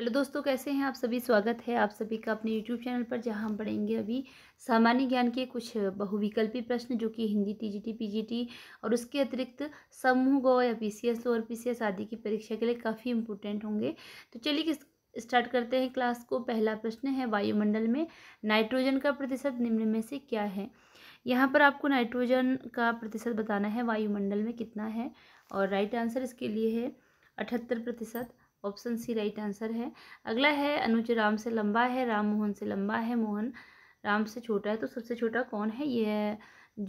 hello दोस्तों कैसे हैं आप सभी स्वागत है आप सभी का अपने यूट्यूब चैनल पर जहां हम पढ़ेंगे अभी सामान्य ज्ञान के कुछ बहुविकल्पी प्रश्न जो कि हिंदी टीजीटी पीजीटी और उसके अतिरिक्त समूह गौ या पी पीसीएस और एस आदि की परीक्षा के लिए काफ़ी इंपोर्टेंट होंगे तो चलिए स्टार्ट करते हैं क्लास को पहला प्रश्न है वायुमंडल में नाइट्रोजन का प्रतिशत निम्न में से क्या है यहाँ पर आपको नाइट्रोजन का प्रतिशत बताना है वायुमंडल में कितना है और राइट आंसर इसके लिए है अठहत्तर प्रतिशत ऑप्शन सी राइट आंसर है अगला है अनुज राम से लंबा है राम मोहन से लंबा है मोहन राम से छोटा है तो सबसे छोटा कौन है यह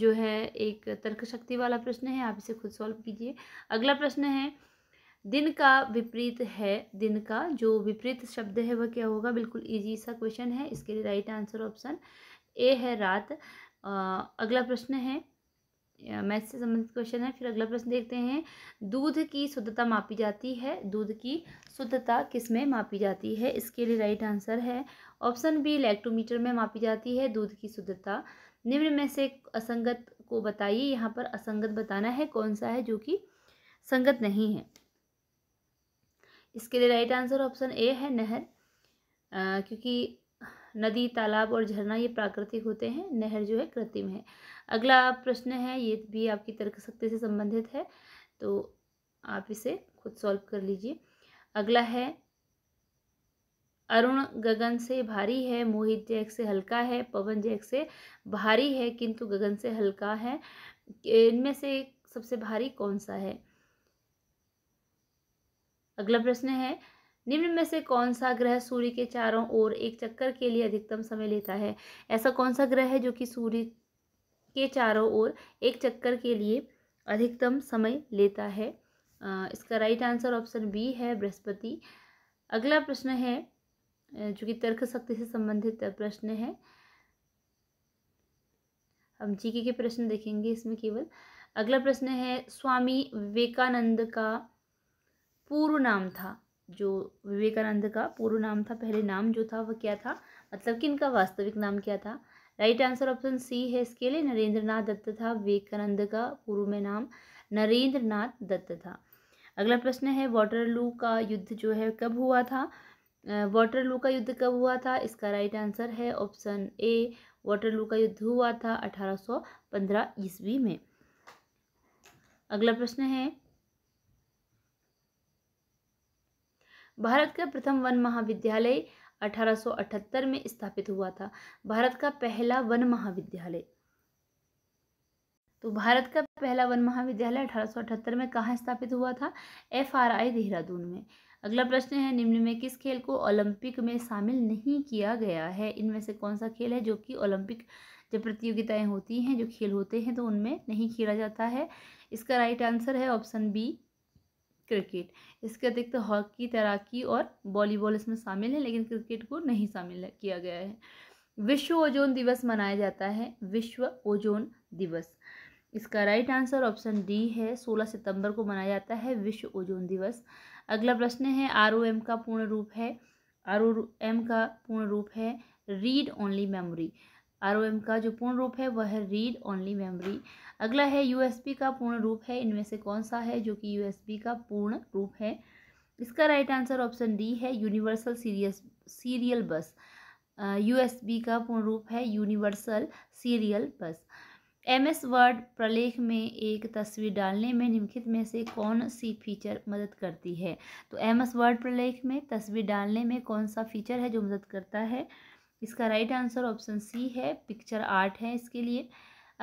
जो है एक तर्क शक्ति वाला प्रश्न है आप इसे खुद सॉल्व कीजिए अगला प्रश्न है दिन का विपरीत है दिन का जो विपरीत शब्द है वह क्या होगा बिल्कुल इजी सा क्वेश्चन है इसके लिए राइट आंसर ऑप्शन ए है रात आ, अगला प्रश्न है मैथ से संबंधित क्वेश्चन है फिर अगला प्रश्न देखते हैं दूध की शुद्धता मापी जाती है दूध की शुद्धता किस में मापी जाती है इसके लिए राइट आंसर है ऑप्शन बी इलेक्ट्रोमीटर में मापी जाती है दूध की शुद्धता निम्न में से असंगत को बताइए यहाँ पर असंगत बताना है कौन सा है जो कि संगत नहीं है इसके लिए राइट आंसर ऑप्शन ए है नहर आ, क्योंकि नदी तालाब और झरना ये प्राकृतिक होते हैं नहर जो है कृत्रिम है अगला प्रश्न है ये भी आपकी तर्क शक्ति से संबंधित है तो आप इसे खुद सॉल्व कर लीजिए अगला है अरुण गगन से भारी है मोहित जैक से हल्का है पवन जैक से भारी है किंतु गगन से हल्का है इनमें से सबसे भारी कौन सा है अगला प्रश्न है निम्न में से कौन सा ग्रह सूर्य के चारों ओर एक चक्कर के लिए अधिकतम समय लेता है ऐसा कौन सा ग्रह है जो कि सूर्य के चारों ओर एक चक्कर के लिए अधिकतम समय लेता है इसका राइट आंसर ऑप्शन बी है बृहस्पति अगला प्रश्न है जो कि तर्क शक्ति से संबंधित प्रश्न है हम जीके के प्रश्न देखेंगे इसमें केवल अगला प्रश्न है स्वामी विवेकानंद का पूर्व नाम था जो विवेकानंद का पूर्व नाम था पहले नाम जो था वह क्या था मतलब कि इनका वास्तविक नाम क्या था राइट आंसर ऑप्शन सी है इसके लिए नरेंद्र नाथ दत्त था विवेकानंद का पूर्व में नाम नरेंद्र नाथ दत्त था अगला प्रश्न है वाटरलू का युद्ध जो है कब हुआ था वाटरलू का युद्ध कब हुआ था इसका राइट आंसर है ऑप्शन ए वाटरलू का युद्ध हुआ था 1815 ईस्वी में अगला प्रश्न है भारत का प्रथम वन महाविद्यालय 1878 में स्थापित हुआ था भारत का पहला वन महाविद्यालय तो भारत का पहला वन महाविद्यालय 1878 में कहाँ स्थापित हुआ था एफ आर आई देहरादून में अगला प्रश्न है निम्न में किस खेल को ओलंपिक में शामिल नहीं किया गया है इनमें से कौन सा खेल है जो कि ओलंपिक जब प्रतियोगिताएं होती हैं जो खेल होते हैं तो उनमें नहीं खेला जाता है इसका राइट आंसर है ऑप्शन बी क्रिकेट इसके अतिरिक्त तो हॉकी तैराकी और वॉलीबॉल इसमें शामिल है लेकिन क्रिकेट को नहीं शामिल किया गया है विश्व ओजोन दिवस मनाया जाता है विश्व ओजोन दिवस इसका राइट आंसर ऑप्शन डी है 16 सितंबर को मनाया जाता है विश्व ओजोन दिवस अगला प्रश्न है आर ओ एम का पूर्ण रूप है आर ओ एम का पूर्ण रूप है रीड ओनली मेमोरी आर का जो पूर्ण रूप है वह है रीड ओनली मेमोरी अगला है यूएसबी का पूर्ण रूप है इनमें से कौन सा है जो कि यूएसबी का पूर्ण रूप है इसका राइट आंसर ऑप्शन डी है universal serious serial bus B का पूर्ण रूप है universal serial bus M S word प्रलेख में एक तस्वीर डालने में निम्नलिखित में से कौन सी फीचर मदद करती है तो एम एस वर्ड प्रलेख में तस्वीर डालने में कौन सा फीचर है जो मदद करता है इसका राइट आंसर ऑप्शन सी है पिक्चर आर्ट है इसके लिए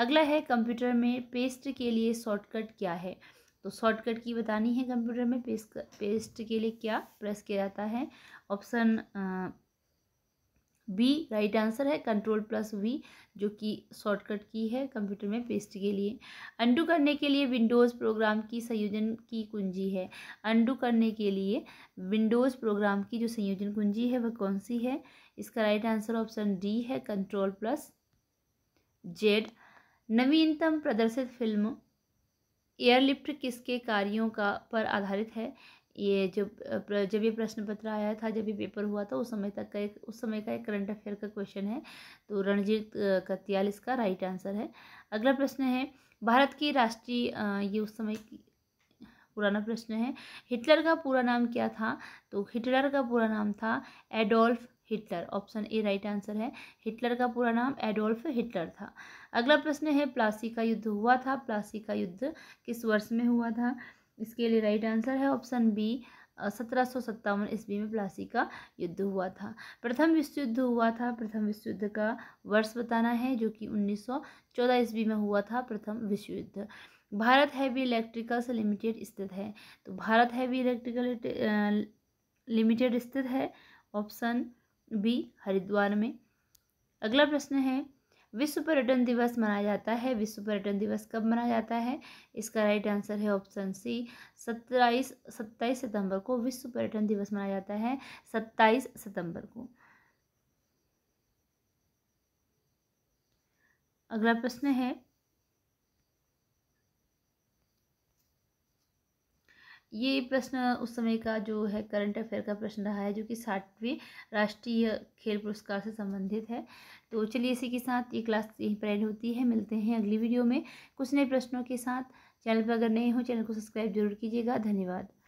अगला है कंप्यूटर में पेस्ट के लिए शॉर्टकट क्या है तो शॉर्टकट की बतानी है कंप्यूटर में पेस्ट पेस्ट के लिए क्या प्रेस किया जाता है ऑप्शन बी राइट आंसर है कंट्रोल प्लस वी जो कि शॉर्टकट की है कंप्यूटर में पेस्ट के लिए अंडू करने के लिए विंडोज़ प्रोग्राम की संयोजन की कुंजी है अंडू करने के लिए विंडोज़ प्रोग्राम की जो संयोजन कुंजी है वह कौन सी है इसका राइट आंसर ऑप्शन डी है कंट्रोल प्लस जेड नवीनतम प्रदर्शित फिल्म एयरलिफ्ट किसके कार्यों का पर आधारित है ये जो जब ये प्रश्न पत्र आया था जब ये पेपर हुआ था उस समय तक का एक उस समय का एक करंट अफेयर का क्वेश्चन है तो रणजीत कत्याल इसका राइट आंसर है अगला प्रश्न है भारत की राष्ट्रीय ये उस समय की पुराना प्रश्न है हिटलर का पूरा नाम क्या था तो हिटलर का पूरा नाम था Adolf Hitler option A right answer है हिटलर का पूरा नाम एडोल्फ हिटलर था अगला प्रश्न है प्लासी का युद्ध हुआ था प्लासी का युद्ध किस वर्ष में हुआ था इसके लिए राइट आंसर है ऑप्शन बी सत्रह सौ सत्तावन ईस्वी में प्लासी का युद्ध हुआ था प्रथम विश्व युद्ध हुआ था प्रथम विश्व युद्ध का वर्ष बताना है जो कि उन्नीस सौ चौदह ईस्वी में हुआ था प्रथम विश्व युद्ध भारत हैवी इलेक्ट्रिकल्स लिमिटेड स्थित है तो भारत हैवी इलेक्ट्रिकल लिमिटेड स्थित है ऑप्शन बी हरिद्वार में अगला प्रश्न है विश्व पर्यटन दिवस मनाया जाता है विश्व पर्यटन दिवस कब मनाया जाता है इसका राइट आंसर है ऑप्शन सी सत्ताईस सत्ताईस सितंबर को विश्व पर्यटन दिवस मनाया जाता है सत्ताईस सितंबर को अगला प्रश्न है ये प्रश्न उस समय का जो है करंट अफेयर का प्रश्न रहा है जो कि साठवें राष्ट्रीय खेल पुरस्कार से संबंधित है तो चलिए इसी के साथ ये क्लास यहीं पर एंड होती है मिलते हैं अगली वीडियो में कुछ नए प्रश्नों के साथ चैनल पर अगर नए हो चैनल को सब्सक्राइब जरूर कीजिएगा धन्यवाद